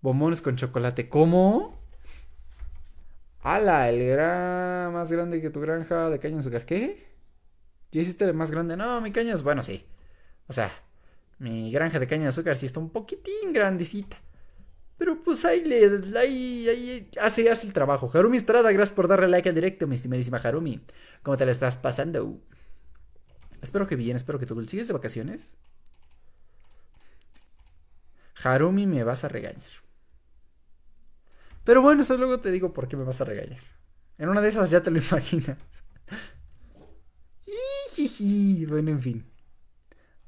Bombones con chocolate. ¿Cómo? ¡Hala! El gran más grande que tu granja de caña de azúcar. ¿Qué? ¿Ya hiciste el más grande? No, mi caña es. Bueno, sí. O sea, mi granja de caña de azúcar sí está un poquitín grandecita. Pero pues ahí le. Ahí, hace, hace el trabajo. Harumi Estrada, gracias por darle like al directo, mi estimadísima Harumi. ¿Cómo te la estás pasando? Espero que bien, espero que tú. ¿Sigues de vacaciones? Harumi, me vas a regañar. Pero bueno, eso luego te digo por qué me vas a regañar. En una de esas ya te lo imaginas. bueno, en fin.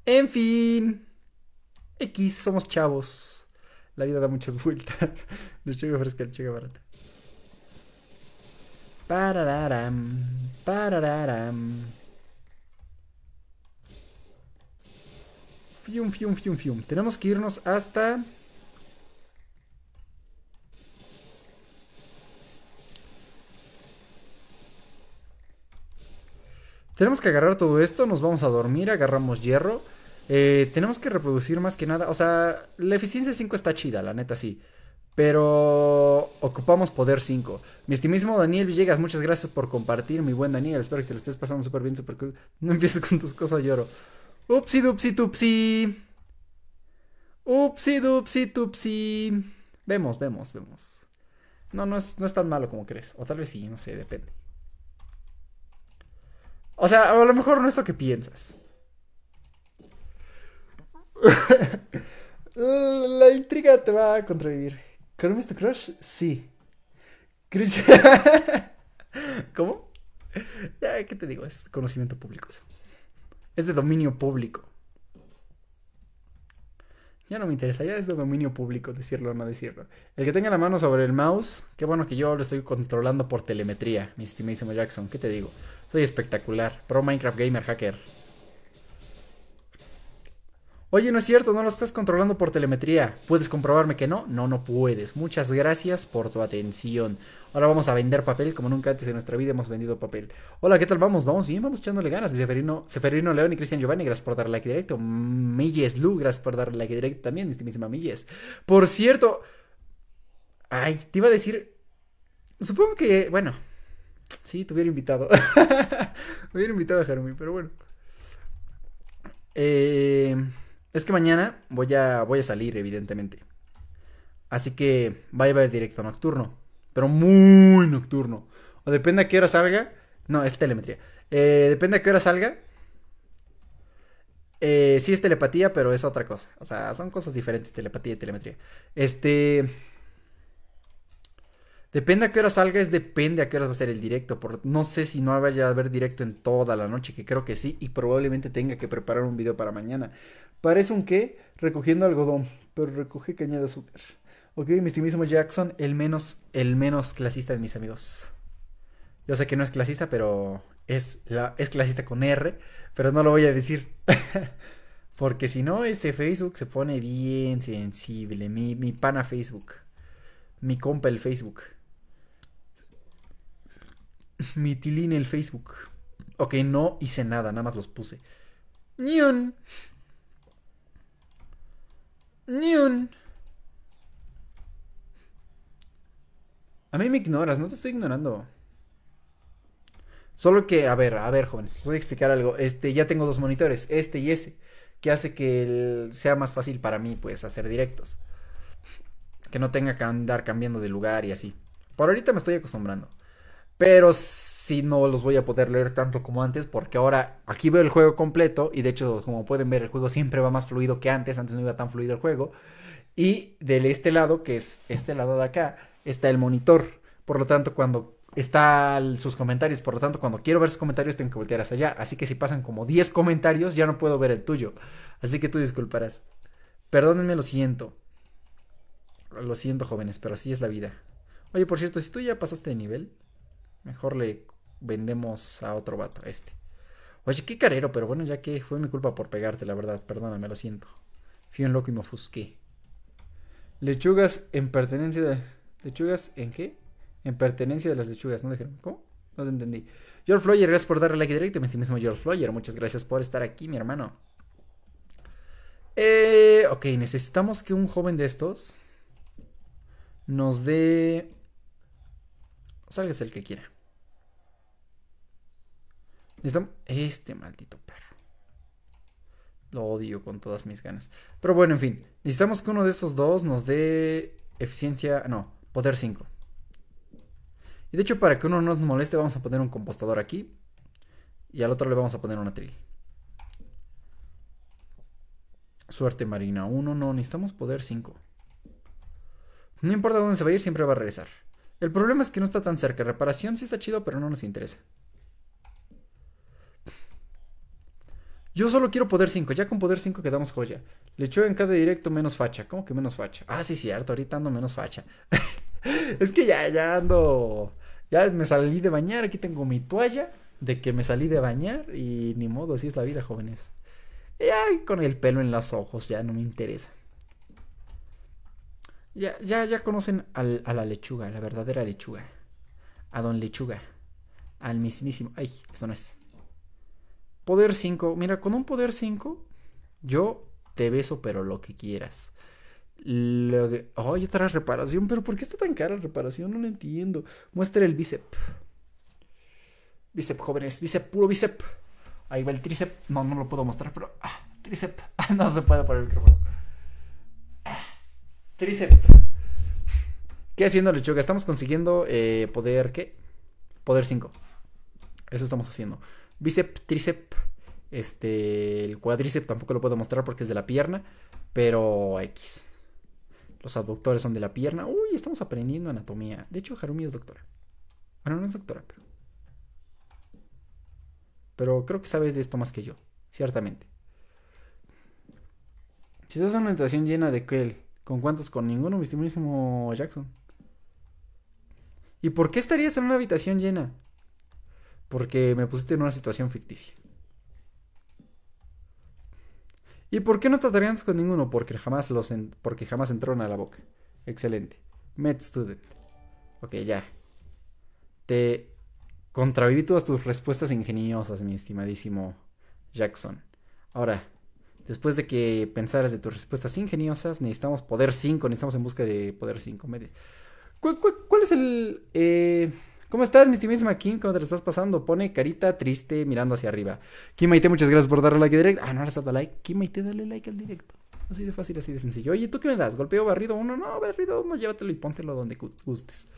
En fin. X, somos chavos. La vida da muchas vueltas. No llega fresca, no llega barata. Parararam. Parararam. Fium, fium, fium, fium. Tenemos que irnos hasta Tenemos que agarrar todo esto, nos vamos a dormir, agarramos hierro. Eh, tenemos que reproducir más que nada. O sea, la eficiencia 5 está chida, la neta sí. Pero ocupamos poder 5. Mi estimísimo Daniel Villegas, muchas gracias por compartir, mi buen Daniel. Espero que te lo estés pasando súper bien, No empieces con tus cosas, lloro. Upsi dupsi tupsi. Upsi dupsi tupsi. Vemos, vemos, vemos. No, no es, no es tan malo como crees. O tal vez sí, no sé, depende. O sea, a lo mejor no es lo que piensas. La intriga te va a contravivir. ¿Con Mr. Este crush? Sí. ¿Cómo? ¿qué te digo? Es conocimiento público. Es de dominio público. Ya no me interesa, ya es de dominio público decirlo o no decirlo. El que tenga la mano sobre el mouse, qué bueno que yo lo estoy controlando por telemetría, mi estimadísimo Jackson, ¿qué te digo? Soy espectacular, pro Minecraft Gamer Hacker. Oye, no es cierto, no lo estás controlando por telemetría. ¿Puedes comprobarme que no? No, no puedes. Muchas gracias por tu atención. Ahora vamos a vender papel, como nunca antes en nuestra vida hemos vendido papel. Hola, ¿qué tal? Vamos, vamos bien, vamos echándole ganas. Seferino, León y Cristian Giovanni, gracias por darle like directo. Milles Lu, gracias por darle like directo también, estimísima Milles. Por cierto, ay, te iba a decir, supongo que, bueno, sí, te hubiera invitado. me hubiera invitado a Jeremy, pero bueno. Eh... Es que mañana voy a, voy a salir, evidentemente. Así que va a haber directo nocturno. Pero muy nocturno. O depende a qué hora salga. No, es telemetría. Eh, depende a qué hora salga. Eh, sí es telepatía, pero es otra cosa. O sea, son cosas diferentes, telepatía y telemetría. Este... Depende a qué hora salga, es depende a qué hora va a ser el directo. Por, no sé si no vaya a haber directo en toda la noche, que creo que sí, y probablemente tenga que preparar un video para mañana. Parece un qué, recogiendo algodón, pero recoge caña de azúcar. Ok, mi estimísimo Jackson, el menos, el menos clasista de mis amigos. Yo sé que no es clasista, pero es, la, es clasista con R, pero no lo voy a decir. Porque si no, este Facebook se pone bien sensible. Mi, mi pana Facebook. Mi compa el Facebook tilín en el Facebook. Ok, no hice nada, nada más los puse. Nion. A mí me ignoras, no te estoy ignorando. Solo que, a ver, a ver, jóvenes, les voy a explicar algo. Este, ya tengo dos monitores, este y ese, que hace que sea más fácil para mí, pues, hacer directos. Que no tenga que andar cambiando de lugar y así. Por ahorita me estoy acostumbrando. Pero si no los voy a poder leer tanto como antes porque ahora aquí veo el juego completo y de hecho como pueden ver el juego siempre va más fluido que antes, antes no iba tan fluido el juego. Y de este lado, que es este lado de acá, está el monitor. Por lo tanto, cuando están sus comentarios, por lo tanto, cuando quiero ver sus comentarios tengo que voltear hacia allá. Así que si pasan como 10 comentarios ya no puedo ver el tuyo. Así que tú disculparás. Perdónenme, lo siento. Lo siento, jóvenes, pero así es la vida. Oye, por cierto, si tú ya pasaste de nivel, Mejor le vendemos a otro vato, a este. Oye, qué carero, pero bueno, ya que fue mi culpa por pegarte, la verdad. Perdóname, lo siento. Fui un loco y me ofusqué. Lechugas en pertenencia de... ¿Lechugas en qué? En pertenencia de las lechugas, ¿no ¿Cómo? No te entendí. George Floyer, gracias por darle like directo. Mi mismo George Floyer, muchas gracias por estar aquí, mi hermano. Eh, ok, necesitamos que un joven de estos nos dé... Salgas el que quiera. Necesitamos este maldito perro. Lo odio con todas mis ganas. Pero bueno, en fin. Necesitamos que uno de esos dos nos dé eficiencia... No, poder 5. Y de hecho, para que uno no nos moleste, vamos a poner un compostador aquí. Y al otro le vamos a poner una tril. Suerte marina uno No, necesitamos poder 5. No importa dónde se va a ir, siempre va a regresar. El problema es que no está tan cerca. Reparación sí está chido, pero no nos interesa. Yo solo quiero poder 5. Ya con poder 5 quedamos joya. Lechuga en cada directo menos facha. ¿Cómo que menos facha? Ah, sí, cierto. Ahorita ando menos facha. es que ya, ya ando. Ya me salí de bañar. Aquí tengo mi toalla. De que me salí de bañar. Y ni modo, así es la vida, jóvenes. Ya con el pelo en los ojos. Ya no me interesa. Ya, ya, ya conocen a la lechuga. La verdadera lechuga. A don lechuga. Al mismísimo. Ay, esto no es. Poder 5. Mira, con un poder 5, yo te beso, pero lo que quieras. Lo que... otra reparación, pero ¿por qué está tan cara reparación? No lo entiendo. Muestra el bíceps. Bíceps, jóvenes, bíceps, puro bíceps. Ahí va el tríceps. No, no lo puedo mostrar, pero. Ah, tríceps. no se puede poner el micrófono. Ah, tríceps. ¿Qué haciendo, Lechuga? Estamos consiguiendo eh, poder. ¿Qué? Poder 5. Eso estamos haciendo bíceps, tríceps, este, el cuádriceps tampoco lo puedo mostrar porque es de la pierna, pero X. Los adductores son de la pierna. Uy, estamos aprendiendo anatomía. De hecho, Harumi es doctora. Bueno, no es doctora, pero... Pero creo que sabes de esto más que yo, ciertamente. Si estás en una habitación llena de que ¿con cuántos? Con ninguno, mi estimadísimo Jackson. ¿Y por qué estarías en una habitación llena? Porque me pusiste en una situación ficticia. ¿Y por qué no trataríamos con ninguno? Porque jamás los porque jamás entraron a la boca. Excelente. Med student. Ok, ya. Te contraviví todas tus respuestas ingeniosas, mi estimadísimo Jackson. Ahora, después de que pensaras de tus respuestas ingeniosas, necesitamos poder 5, necesitamos en busca de poder 5. ¿Cuál, es el... Eh, ¿Cómo estás, mi estimísima Kim? ¿Cómo te estás pasando? Pone carita triste mirando hacia arriba. Kim muchas gracias por darle like directo. Ah, no le has dado like. Kim dale like al directo. Así de fácil, así de sencillo. Oye, ¿tú qué me das? ¿Golpeo barrido uno? No, barrido uno, llévatelo y póntelo donde gustes.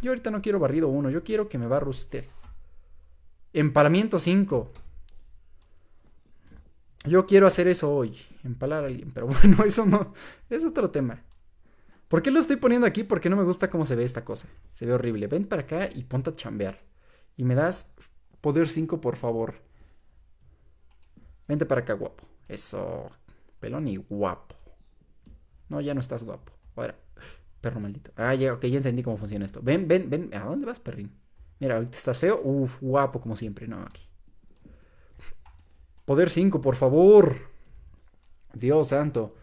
Yo ahorita no quiero barrido uno, yo quiero que me barra usted. Empalamiento 5. Yo quiero hacer eso hoy, empalar a alguien, pero bueno, eso no, es otro tema. ¿Por qué lo estoy poniendo aquí? Porque no me gusta cómo se ve esta cosa. Se ve horrible. Ven para acá y ponte a chambear. Y me das poder 5, por favor. Vente para acá, guapo. Eso. Pelón y guapo. No, ya no estás guapo. Ahora, perro maldito. Ah, ya, ok, ya entendí cómo funciona esto. Ven, ven, ven. ¿A dónde vas, perrín? Mira, ahorita estás feo. Uf, guapo como siempre. No, aquí. Poder 5, por favor. Dios santo.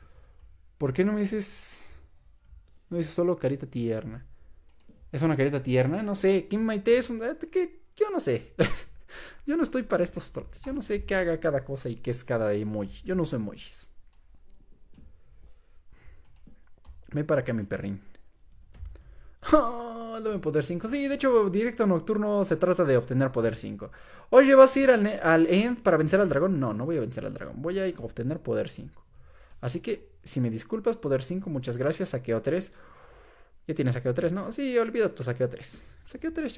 ¿Por qué no me dices no dice solo carita tierna. ¿Es una carita tierna? No sé. quién Maite es un... Eh, ¿Qué? Yo no sé. yo no estoy para estos trotes. Yo no sé qué haga cada cosa y qué es cada emoji. Yo no uso emojis. me para acá, mi perrín. Oh, poder 5. Sí, de hecho, directo nocturno se trata de obtener poder 5. Oye, ¿vas a ir al, al, end para vencer al dragón? No, no voy a vencer al dragón. Voy a obtener poder 5. Así que, si me disculpas, poder 5, muchas gracias, saqueo 3. Ya tienes saqueo 3, ¿no? Sí, olvida tu saqueo 3. Saqueo 3